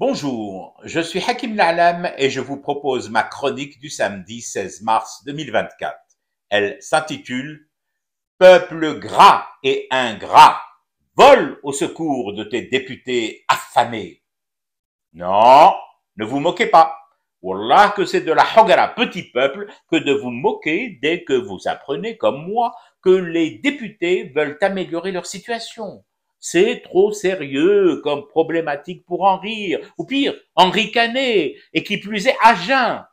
Bonjour, je suis Hakim Lalam et je vous propose ma chronique du samedi 16 mars 2024. Elle s'intitule Peuple gras et ingrat, vole au secours de tes députés affamés. Non, ne vous moquez pas. Wallah que c'est de la hogara, petit peuple, que de vous moquer dès que vous apprenez, comme moi, que les députés veulent améliorer leur situation c'est trop sérieux comme problématique pour en rire, ou pire, en ricaner, et qui plus est à jeun.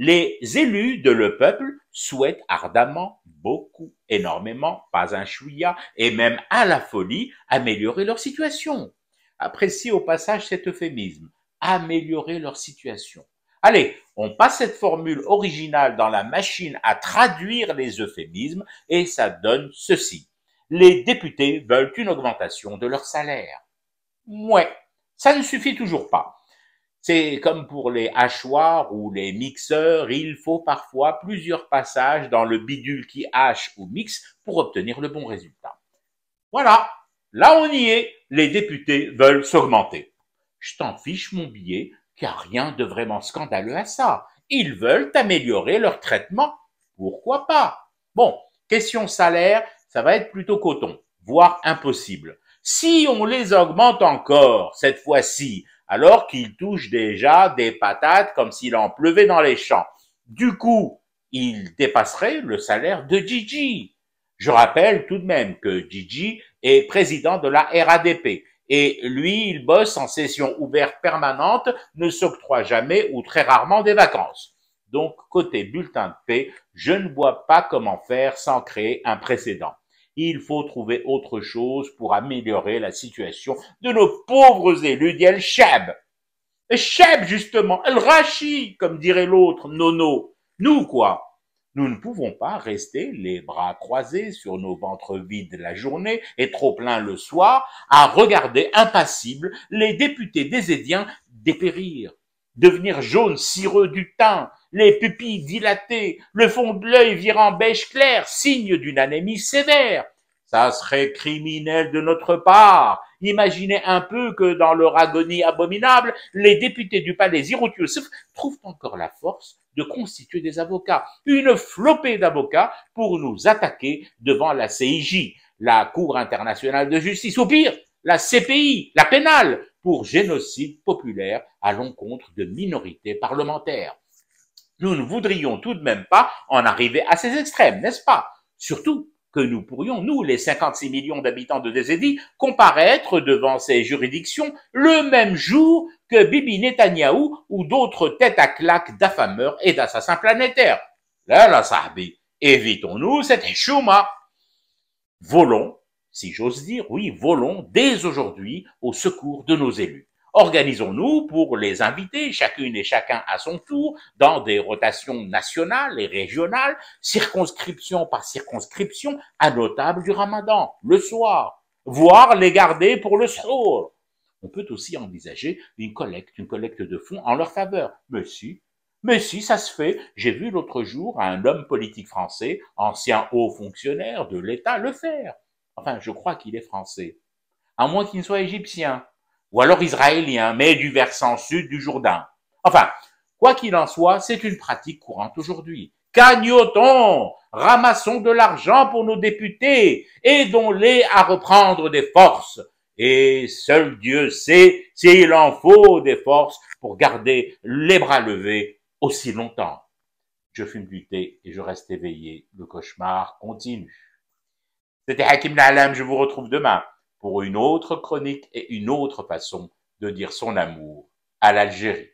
Les élus de le peuple souhaitent ardemment, beaucoup, énormément, pas un chouïa, et même à la folie, améliorer leur situation. Appréciez au passage cet euphémisme, améliorer leur situation. Allez, on passe cette formule originale dans la machine à traduire les euphémismes, et ça donne ceci les députés veulent une augmentation de leur salaire. Ouais, ça ne suffit toujours pas. C'est comme pour les hachoirs ou les mixeurs, il faut parfois plusieurs passages dans le bidule qui hache ou mixe pour obtenir le bon résultat. Voilà, là on y est, les députés veulent s'augmenter. Je t'en fiche mon billet, car rien de vraiment scandaleux à ça. Ils veulent améliorer leur traitement, pourquoi pas Bon, question salaire, ça va être plutôt coton, voire impossible. Si on les augmente encore cette fois-ci, alors qu'ils touchent déjà des patates comme s'il en pleuvait dans les champs, du coup, ils dépasseraient le salaire de Gigi. Je rappelle tout de même que Gigi est président de la RADP et lui, il bosse en session ouverte permanente, ne s'octroie jamais ou très rarement des vacances. Donc, côté bulletin de paix, je ne vois pas comment faire sans créer un précédent. Il faut trouver autre chose pour améliorer la situation de nos pauvres élus d'El Cheb. sheb justement, El Rachi, comme dirait l'autre, Nono. Nous, quoi. Nous ne pouvons pas rester les bras croisés sur nos ventres vides la journée et trop pleins le soir à regarder impassibles les députés des Édiens dépérir, devenir jaunes cireux du teint, les pupilles dilatées, le fond de l'œil virant beige clair, signe d'une anémie sévère. Ça serait criminel de notre part. Imaginez un peu que dans leur agonie abominable, les députés du palais Zirut trouvent encore la force de constituer des avocats, une flopée d'avocats pour nous attaquer devant la CIJ, la Cour internationale de justice, ou pire, la CPI, la pénale, pour génocide populaire à l'encontre de minorités parlementaires nous ne voudrions tout de même pas en arriver à ces extrêmes, n'est-ce pas Surtout que nous pourrions, nous, les 56 millions d'habitants de Désédis, comparaître devant ces juridictions le même jour que Bibi Netanyahou ou d'autres têtes à claque d'affameurs et d'assassins planétaires. Là, là, sahbi, évitons-nous cette échouma Volons, si j'ose dire, oui, volons dès aujourd'hui au secours de nos élus. Organisons-nous pour les inviter, chacune et chacun à son tour, dans des rotations nationales et régionales, circonscription par circonscription, à nos du ramadan, le soir, voire les garder pour le soir. On peut aussi envisager une collecte, une collecte de fonds en leur faveur. Mais si, mais si, ça se fait. J'ai vu l'autre jour un homme politique français, ancien haut fonctionnaire de l'État, le faire. Enfin, je crois qu'il est français. À moins qu'il ne soit égyptien ou alors israélien, mais du versant sud du Jourdain. Enfin, quoi qu'il en soit, c'est une pratique courante aujourd'hui. Cagnotons, ramassons de l'argent pour nos députés, aidons-les à reprendre des forces. Et seul Dieu sait s'il en faut des forces pour garder les bras levés aussi longtemps. Je fume du thé et je reste éveillé. Le cauchemar continue. C'était Hakim Nalam, je vous retrouve demain pour une autre chronique et une autre façon de dire son amour à l'Algérie.